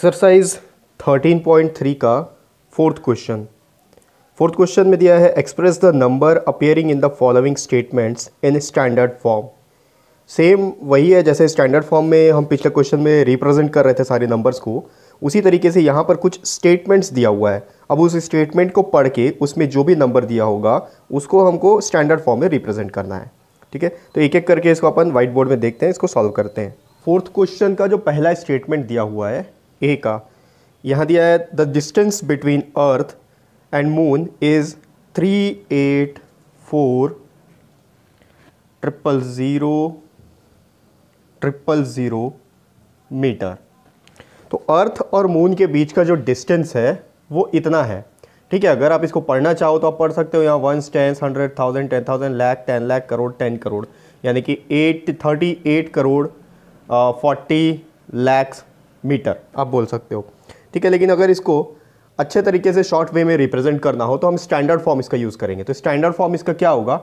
exercise 13.3 का fourth question fourth question में दिया है express the number appearing in the following statements in standard form same वही है जैसे स्टैंडर्ड फॉर्म में हम पिछले क्वेश्चन में रिप्रेजेंट कर रहे थे सारे नंबर्स को उसी तरीके से यहाँ पर कुछ स्टेटमेंट्स दिया हुआ है अब उस स्टेटमेंट को पढ़ के उसमें जो भी नंबर दिया होगा उसको हमको स्टैंडर्ड फॉर्म में रिप्रेजेंट करना है ठीक है तो एक एक करके इसको अपन व्हाइट बोर्ड में देखते हैं इसको सॉल्व करते हैं फोर्थ क्वेश्चन का जो पहला स्टेटमेंट दिया हुआ है ए का यहाँ दिया है the distance between earth and moon is three eight four triple zero triple zero meter तो अर्थ और मून के बीच का जो डिस्टेंस है वो इतना है ठीक है अगर आप इसको पढ़ना चाहो तो आप पढ़ सकते हो यहाँ once tens hundred thousand ten thousand lakh ten lakh crore ten crore यानी कि eight thirty eight crore forty lakhs meter आप बोल सकते हो ठीक है लेकिन अगर इसको अच्छे तरीके से शॉर्ट वे में रिप्रेजेंट करना हो तो हम स्टैंडर्ड फॉर्म इसका यूज़ करेंगे तो स्टैंडर्ड फॉर्म इसका क्या होगा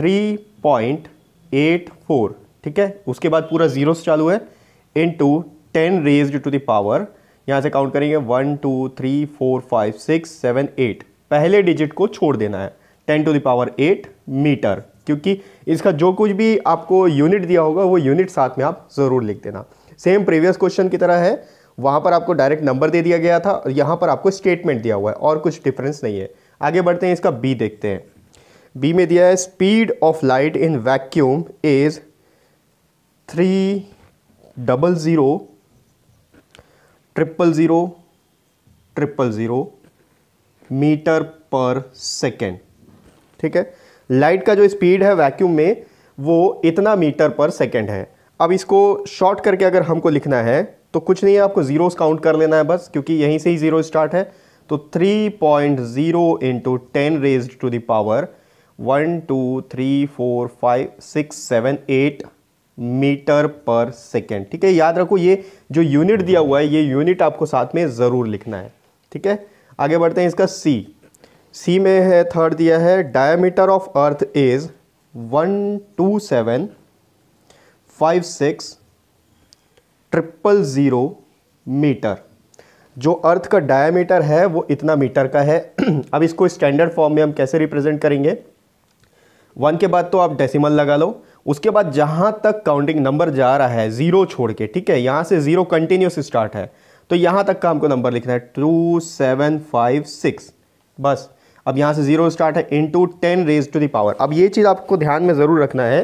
3.84 ठीक है उसके बाद पूरा जीरो से चालू है into ten raise to the power यहाँ से काउंट करेंगे one two three four five six seven eight पहले डिजिट को छोड़ देना है ten to the power eight meter क्योंकि इसका जो कुछ भी आपको यूनिट दिया होगा वो यूनिट साथ में आप ज़रूर लिख देना सेम प्रीवियस क्वेश्चन की तरह है वहाँ पर आपको डायरेक्ट नंबर दे दिया गया था और यहाँ पर आपको स्टेटमेंट दिया हुआ है और कुछ डिफरेंस नहीं है आगे बढ़ते हैं इसका बी देखते हैं बी में दिया है speed of light in vacuum is three double zero triple zero triple zero meter per second ठीक है लाइट का जो स्पीड है वैक्यूम में वो इतना मीटर पर सेकेंड है अब इसको शॉर्ट करके अगर हमको लिखना है तो कुछ नहीं है आपको ज़ीरोस काउंट कर लेना है बस क्योंकि यहीं से ही ज़ीरो स्टार्ट है तो three point zero into ten raise to the power one two three four five six seven eight meter per second ठीक है याद रखो ये जो यूनिट दिया हुआ है ये यूनिट आपको साथ में ज़रूर लिखना है ठीक है आगे बढ़ते हैं इसका सी सी में है थर्ड दिया है diameter of earth is one two seven five six triple zero meter जो अर्थ का डायामीटर है वो इतना मीटर का है अब इसको स्टैंडर्ड फॉर्म में हम कैसे रिप्रेजेंट करेंगे वन के बाद तो आप डेसिमल लगा लो उसके बाद जहाँ तक काउंटिंग नंबर जा रहा है ज़ीरो छोड़ के ठीक है यहाँ से ज़ीरो कंटिन्यूस स्टार्ट है तो यहाँ तक का हमको नंबर लिखना है टू सेवन फाइव सिक्स बस अब यहाँ से ज़ीरो स्टार्ट है into ten raise to the power अब ये चीज़ आपको ध्यान में ज़रूर रखना है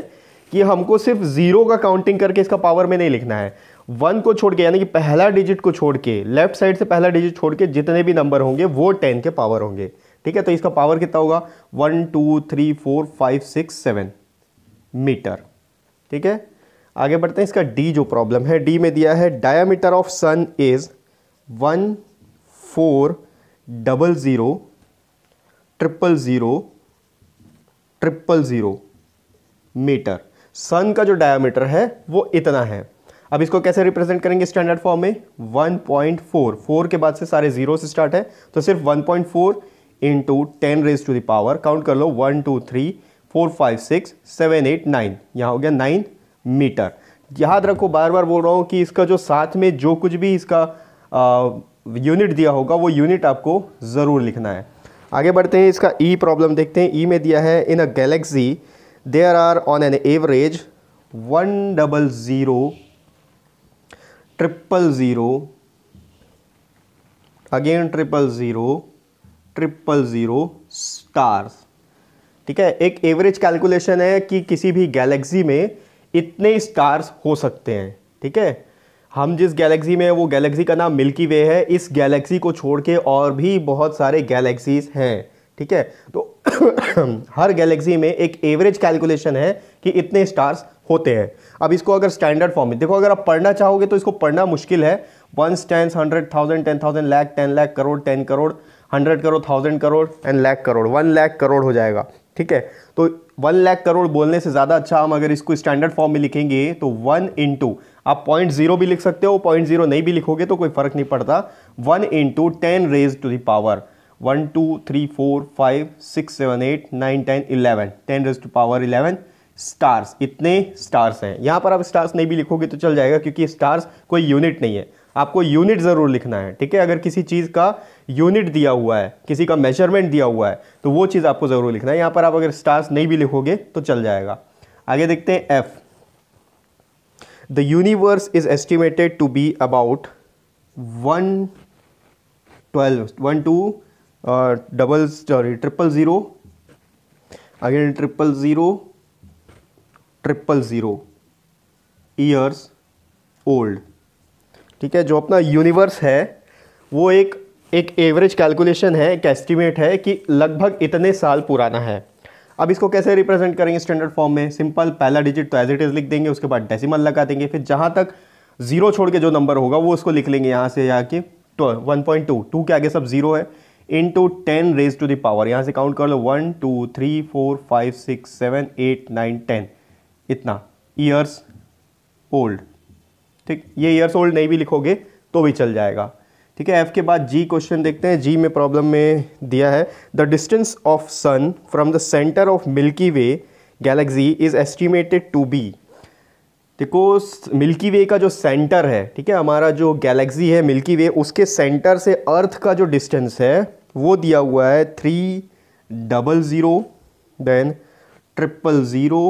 कि हमको सिर्फ ज़ीरो का काउंटिंग करके इसका पावर में नहीं लिखना है वन को छोड़ के यानी कि पहला डिजिट को छोड़ के लेफ्ट साइड से पहला डिजिट छोड़ के जितने भी नंबर होंगे वो टेन के पावर होंगे ठीक है तो इसका पावर कितना होगा one two three four five six seven meter ठीक है आगे बढ़ते हैं इसका डी जो प्रॉब्लम है डी में दिया है diameter of sun is one four double zero triple zero triple zero meter sun का जो डायामीटर है वो इतना है अब इसको कैसे रिप्रेजेंट करेंगे स्टैंडर्ड फॉर्म में 1.4 पॉइंट के बाद से सारे जीरो से स्टार्ट है तो सिर्फ 1.4 point four into ten raise to the power count कर लो one two three four five six seven eight nine यहाँ हो गया नाइन मीटर याद रखो बार बार बोल रहा हूँ कि इसका जो साथ में जो कुछ भी इसका यूनिट दिया होगा वो यूनिट आपको ज़रूर लिखना है आगे बढ़ते हैं इसका ई e प्रॉब्लम देखते हैं ई e में दिया है in a galaxy there are on an average one double zero triple zero again triple zero triple zero stars ठीक है एक एवरेज कैलकुलेशन है कि किसी भी गैलेक्सी में इतने स्टार्स हो सकते हैं ठीक है हम जिस गैलेक्सी में वो गैलेक्सी का नाम मिल्की वे है इस गैलेक्सी को छोड़ के और भी बहुत सारे गैलेक्सीज हैं ठीक है तो हर गैलेक्सी में एक एवरेज कैलकुलेशन है कि इतने स्टार्स होते हैं अब इसको अगर स्टैंडर्ड फॉर्म में देखो अगर आप पढ़ना चाहोगे तो इसको पढ़ना मुश्किल है once tens hundred thousand ten thousand lakh ten lakh crore ten crore hundred crore thousand crore and lakh crore one lakh crore हो जाएगा ठीक है तो वन लाख करोड़ बोलने से ज़्यादा अच्छा हम अगर इसको स्टैंडर्ड फॉर्म में लिखेंगे तो वन इन टू आप पॉइंट जीरो भी लिख सकते हो पॉइंट जीरो नहीं भी लिखोगे तो कोई फर्क नहीं पड़ता one into ten raise to the power one two three four five six seven eight nine ten eleven ten raise to power eleven stars इतने स्टार्स हैं यहाँ पर आप स्टार्स नहीं भी लिखोगे तो चल जाएगा क्योंकि स्टार्स कोई यूनिट नहीं है आपको यूनिट ज़रूर लिखना है ठीक है अगर किसी चीज़ का यूनिट दिया हुआ है किसी का मेजरमेंट दिया हुआ है तो वो चीज़ आपको ज़रूर लिखना है यहाँ पर आप अगर स्टार्स नहीं भी लिखोगे तो चल जाएगा आगे देखते हैं F universe is estimated to be about one twelve one two double sorry triple zero again triple zero triple zero years old ठीक है जो अपना यूनिवर्स है वो एक एक एवरेज कैलकुलेशन है एक एस्टिमेट है कि लगभग इतने साल पुराना है अब इसको कैसे रिप्रेजेंट करेंगे स्टैंडर्ड फॉर्म में सिंपल पहला डिजिट तो एज इट इज़ लिख देंगे उसके बाद डेसिमल लगा देंगे फिर जहाँ तक जीरो छोड़ के जो नंबर होगा वो उसको लिख लेंगे यहाँ से यहाँ के वन पॉइंट टू टू के आगे सब जीरो है into ten raise to the power यहाँ से काउंट कर लो one two three four five six seven eight nine ten इतना ईयर्स ओल्ड ठीक ये ईयर्स ओल्ड नहीं भी लिखोगे तो भी चल जाएगा ठीक है एफ के बाद जी क्वेश्चन देखते हैं जी में प्रॉब्लम में दिया है the distance of sun from the centre of Milky Way galaxy is estimated to be देखो मिल्की वे का जो सेंटर है ठीक है हमारा जो गैलेक्सी है मिल्की वे उसके सेंटर से अर्थ का जो डिस्टेंस है वो दिया हुआ है three double zero then triple zero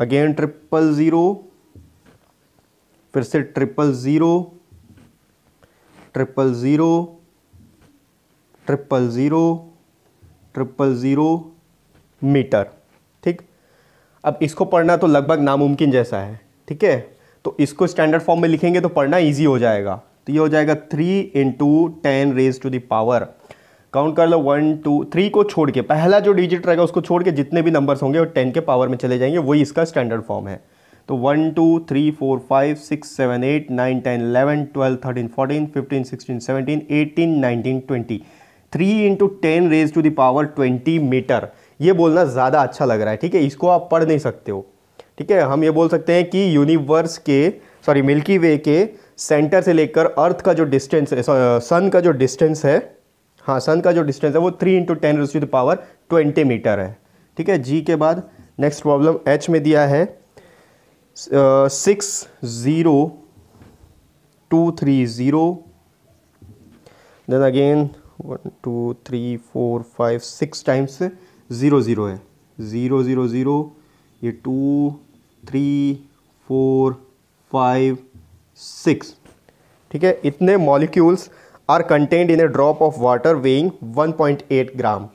again triple zero फिर से triple zero triple zero triple zero triple zero meter ठीक अब इसको पढ़ना तो लगभग नामुमकिन जैसा है ठीक है तो इसको स्टैंडर्ड फॉर्म में लिखेंगे तो पढ़ना इजी हो जाएगा तो ये हो जाएगा three into ten raise to the power count कर लो वन टू थ्री को छोड़ के पहला जो डिजिट रहेगा उसको छोड़ के जितने भी नंबर्स होंगे वो टेन के पावर में चले जाएंगे वही इसका स्टैंडर्ड फॉर्म है तो one two three four five six seven eight nine ten eleven twelve thirteen fourteen fifteen sixteen seventeen eighteen nineteen twenty three into ten raise to the power twenty meter ये बोलना ज़्यादा अच्छा लग रहा है ठीक है इसको आप पढ़ नहीं सकते हो ठीक है हम ये बोल सकते हैं कि यूनिवर्स के सॉरी मिल्की वे के सेंटर से लेकर अर्थ का जो डिस्टेंस है सन uh, का जो डिस्टेंस है हाँ सन का जो डिस्टेंस है वो three into ten raise to the power twenty meter है ठीक है जी के बाद नेक्स्ट प्रॉब्लम एच में दिया है six zero two three zero then again one two three four five six times zero zero है ज़ीरो ज़ीरो ज़ीरो ये two three four five six ठीक है इतने molecules are content in a drop of water weighing 1.8 gram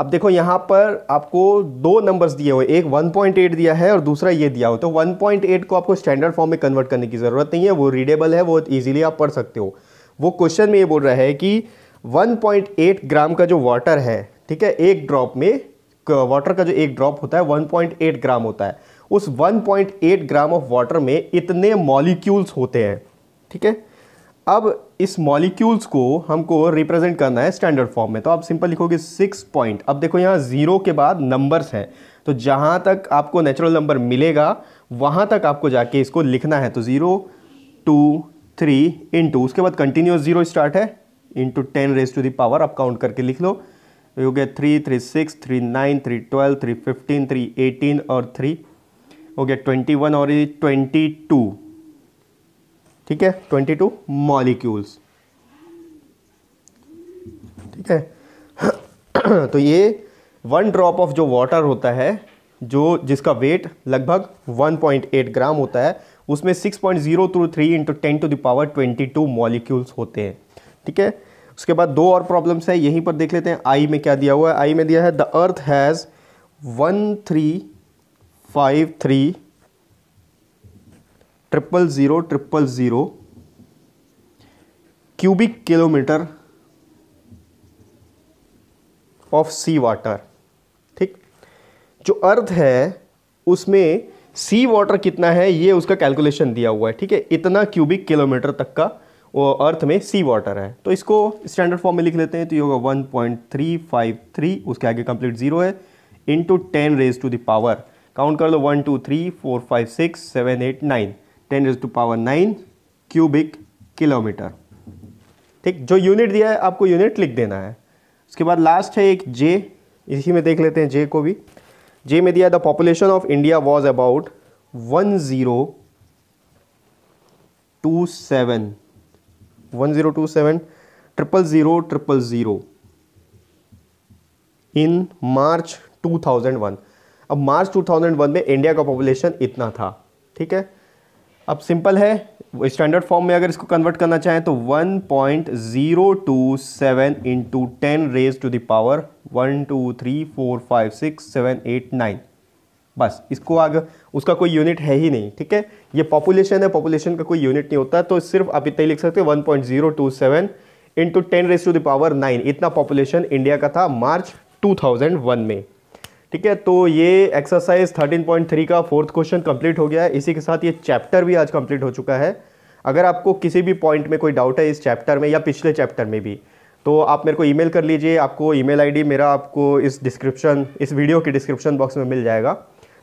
अब देखो यहाँ पर आपको दो नंबर्स दिए हुए एक 1.8 दिया है और दूसरा ये दिया हो तो 1.8 को आपको स्टैंडर्ड फॉर्म में कन्वर्ट करने की ज़रूरत नहीं है वो रीडेबल है वो ईजिली आप पढ़ सकते हो वो क्वेश्चन में ये बोल रहा है कि 1.8 ग्राम का जो वाटर है ठीक है एक ड्रॉप में वाटर का जो एक ड्रॉप होता है 1.8 ग्राम होता है उस 1.8 ग्राम ऑफ वाटर में इतने मॉलिक्यूल्स होते हैं ठीक है अब इस मॉलिक्यूल्स को हमको रिप्रेजेंट करना है स्टैंडर्ड फॉर्म में तो आप सिंपल लिखोगे सिक्स पॉइंट अब देखो यहाँ ज़ीरो के बाद नंबर्स हैं तो जहाँ तक आपको नेचुरल नंबर मिलेगा वहाँ तक आपको जाके इसको लिखना है तो ज़ीरो टू थ्री इंटू उसके बाद कंटिन्यूस ज़ीरो स्टार्ट है into ten raise to the power आप काउंट करके लिख लो योगे three three six three nine three twelve three fifteen three eighteen और थ्री हो गया ट्वेंटी वन और ये ट्वेंटी टू ठीक है ट्वेंटी टू मॉलिक्यूल्स ठीक है तो ये वन ड्रॉप ऑफ जो वाटर होता है जो जिसका वेट लगभग 1.8 ग्राम होता है उसमें six point zero two three into ten to the power twenty two molecules होते हैं ठीक है उसके बाद दो और प्रॉब्लम्स है यहीं पर देख लेते हैं आई में क्या दिया हुआ है आई में दिया है the earth has one three five three triple zero triple zero cubic kilometre of sea water ठीक जो अर्थ है उसमें सी वाटर कितना है ये उसका कैलकुलेशन दिया हुआ है ठीक है इतना क्यूबिक किलोमीटर तक का वो अर्थ में सी वाटर है तो इसको स्टैंडर्ड फॉर्म में लिख लेते हैं तो ये होगा one point three five three उसके आगे कंप्लीट ज़ीरो है into ten raise to the power count कर लो one two three four five six seven eight nine ten is to power nine cubic kilometre ठीक जो यूनिट दिया है आपको यूनिट लिख देना है उसके बाद लास्ट है एक जे इसी में देख लेते हैं जे को भी जे में दिया the population of India was about one zero two seven one zero two seven triple zero triple zero in March two thousand one अब मार्च 2001 में इंडिया का पॉपुलेशन इतना था ठीक है अब सिंपल है स्टैंडर्ड फॉर्म में अगर इसको कन्वर्ट करना चाहें तो 1.027 point zero two seven into ten raise to the power one two three four five six seven eight nine बस इसको आगे उसका कोई यूनिट है ही नहीं ठीक है ये पॉपुलेशन है पॉपुलेशन का कोई यूनिट नहीं होता तो सिर्फ आप इतना ही लिख सकते one point zero two seven into ten raise to the power nine इतना पॉपुलेशन इंडिया का था मार्च वन में ठीक है तो ये एक्सरसाइज 13.3 का फोर्थ क्वेश्चन कंप्लीट हो गया है इसी के साथ ये चैप्टर भी आज कंप्लीट हो चुका है अगर आपको किसी भी पॉइंट में कोई डाउट है इस चैप्टर में या पिछले चैप्टर में भी तो आप मेरे को ईमेल कर लीजिए आपको ईमेल आईडी मेरा आपको इस डिस्क्रिप्शन इस वीडियो के डिस्क्रिप्शन बॉक्स में मिल जाएगा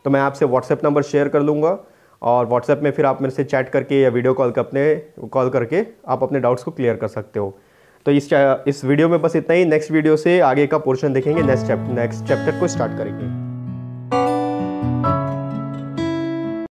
तो मैं आपसे व्हाट्सएप नंबर शेयर कर लूँगा और व्हाट्सएप में फिर आप मेरे से चैट करके या वीडियो कॉल कर अपने कॉल करके आप अपने डाउट्स को क्लियर कर सकते हो तो इस इस वीडियो में बस इतना ही नेक्स्ट वीडियो से आगे का पोर्शन देखेंगे नेक्स्ट नेक्स्ट चैप्टर को स्टार्ट करेंगे